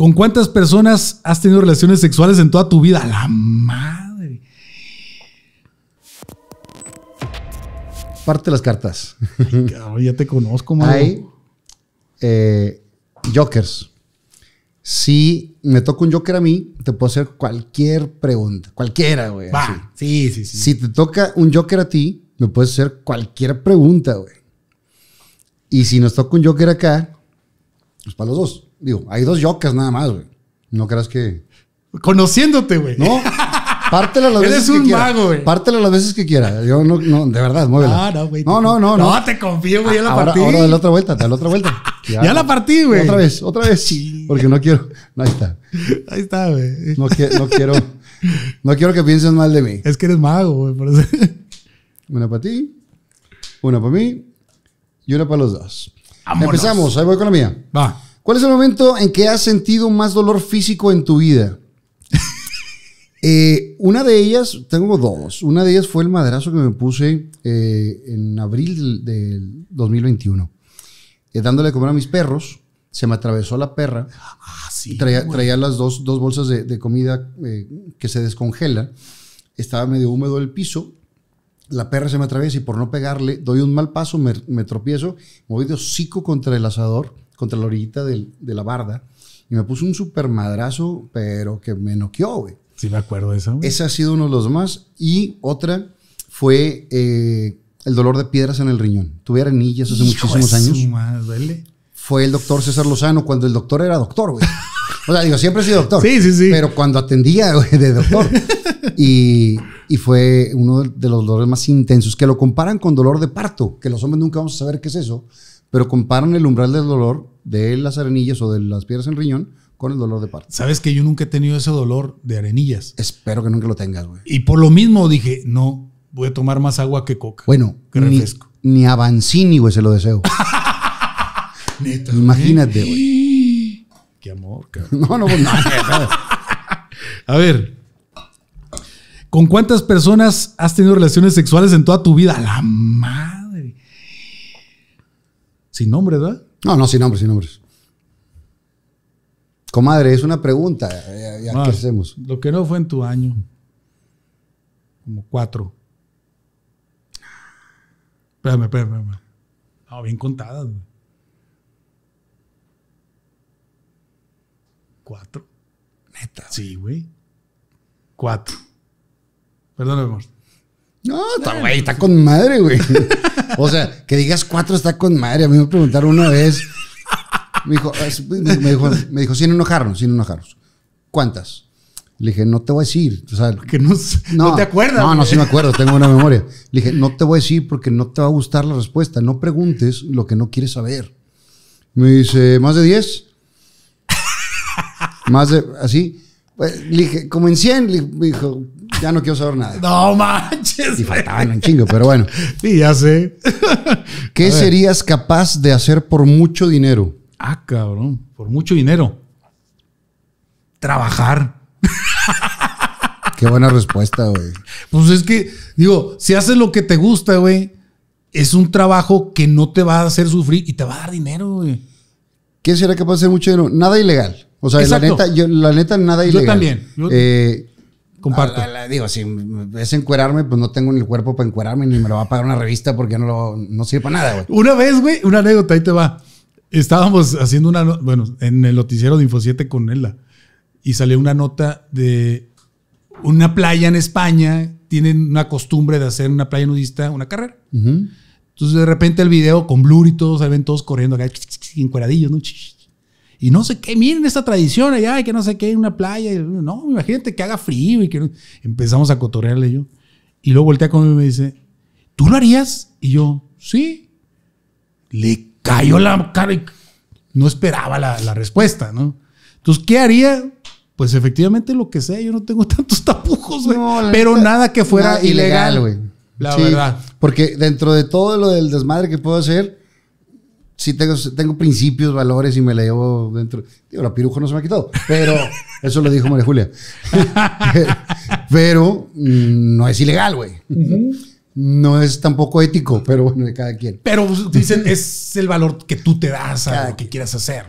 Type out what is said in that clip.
¿Con cuántas personas has tenido relaciones sexuales en toda tu vida? La madre. Parte las cartas. ya te conozco, man. Hay eh, jokers. Si me toca un joker a mí, te puedo hacer cualquier pregunta. Cualquiera, güey. Sí, sí, sí. Si te toca un joker a ti, me puedes hacer cualquier pregunta, güey. Y si nos toca un joker acá, pues, para los dos. Digo, hay dos yocas nada más, güey. No creas que. Conociéndote, güey. No. Pártela las veces que quiera. mago, güey. Pártela las veces que quiera. Yo no, de verdad, muévela. no, No, no, no, te confío, güey. Ya la partí. Ahora de la otra vuelta, de la otra vuelta. Ya, la partí, güey. Otra vez, otra vez. Sí. Porque no quiero. ahí está. Ahí está, güey. No, quiero. No quiero que pienses mal de mí. Es que eres mago, güey. Por eso. Una para ti, una para mí y una para los dos. Empezamos. Ahí voy con la mía. Va. ¿Cuál es el momento en que has sentido más dolor físico en tu vida? Eh, una de ellas, tengo dos. Una de ellas fue el madrazo que me puse eh, en abril del 2021, eh, dándole de comer a mis perros. Se me atravesó la perra. Ah, sí. Traía, las dos, bolsas de, comida que se descongela. Estaba medio húmedo el piso la perra se me atraviesa y por no pegarle, doy un mal paso, me, me tropiezo, me voy de hocico contra el asador, contra la orillita de la barda y me puso un super madrazo, pero que me noqueó, güey. Sí, me acuerdo de eso. Ese ha sido uno de los más. Y otra fue eh, el dolor de piedras en el riñón. Tuve arenillas hace muchísimos años. Más, duele. Fue el doctor César Lozano cuando el doctor era doctor, güey. O sea, digo, siempre he sido doctor. Sí, sí, sí. Pero cuando atendía de doctor. Y, fue uno de los dolores más intensos, que lo comparan con dolor de parto, que los hombres nunca vamos a saber qué es eso, pero comparan el umbral del dolor de las arenillas o de las piedras en riñón con el dolor de parto. Sabes que yo nunca he tenido ese dolor de arenillas. Espero que nunca lo tengas, güey. Y por lo mismo dije, no, voy a tomar más agua que coca. Bueno, que Ni, ni a güey, se lo deseo. Neta. Imagínate, güey. Qué amor, cabrón. No, no, pues, no. A ver. ¿Con cuántas personas has tenido relaciones sexuales en toda tu vida? La madre. Sin nombre, ¿verdad? No, no, sin nombre, sin nombres. Comadre, es una pregunta. ¿Ya, eh, eh, ¿Qué hacemos? Lo que no fue en tu año. Como cuatro. Espérame, espérame, espérame. No, bien contadas. Güey. Cuatro. Neta. Sí, güey. Cuatro. Perdón, amor. No, está, eh. güey, está con madre, güey. O sea, que digas cuatro está con madre. A mí me preguntaron una vez. Me dijo, me dijo, me dijo sin enojarnos, sin enojarnos. ¿Cuántas? Le dije, no te voy a decir. O sea, que no, te acuerdas. No, no, sí me acuerdo, tengo una memoria. Le dije, no te voy a decir porque no te va a gustar la respuesta. No preguntes lo que no quieres saber. Me dice, ¿más de diez? Más de, así. Pues, dije, como en 100, dijo, ya no quiero saber nada. No manches. Y faltaban un chingo, pero bueno. Sí, ya sé. ¿Qué serías capaz de hacer por mucho dinero? Ah, cabrón, por mucho dinero. Trabajar. Qué buena respuesta, güey. Pues es que, digo, si haces lo que te gusta, güey, es un trabajo que no te va a hacer sufrir y te va a dar dinero, güey. ¿Qué será capaz de hacer mucho dinero? Nada ilegal. O sea, la neta, yo, la neta, nada y Yo también. Eh, comparto. digo, si es encuerarme, pues no tengo ni el cuerpo para encuerarme, ni me lo va a pagar una revista porque no, lo, no sirve para nada, güey. Una vez, güey, una anécdota, ahí te va. Estábamos haciendo una, bueno, en el noticiero de Info7 con Ella, y salió una nota de una playa en España, tienen una costumbre de hacer una playa nudista una carrera. Entonces de repente el video con blur y todo, se ven todos corriendo acá, encueradillos, ¿no? y no sé qué, miren esta tradición allá, que no sé qué, en una playa. No, imagínate que haga frío y que empezamos a cotorrearle yo. Y luego voltea conmigo y me dice, ¿tú lo harías? Y yo, sí. Le cayó la cara y no esperaba la, respuesta, ¿no? Entonces, ¿qué haría? Pues efectivamente lo que sé, yo no tengo tantos tapujos, güey. pero nada que fuera ilegal, güey. La verdad. Porque dentro de todo lo del desmadre que puedo hacer, si tengo, tengo principios, valores y me la llevo dentro. Digo, la piruja no se me ha quitado, pero eso lo dijo María Julia. pero mm, no es ilegal, güey. No es tampoco ético, pero bueno, de cada quien. Pero pues, dicen, es el valor que tú te das a lo que quieras hacer.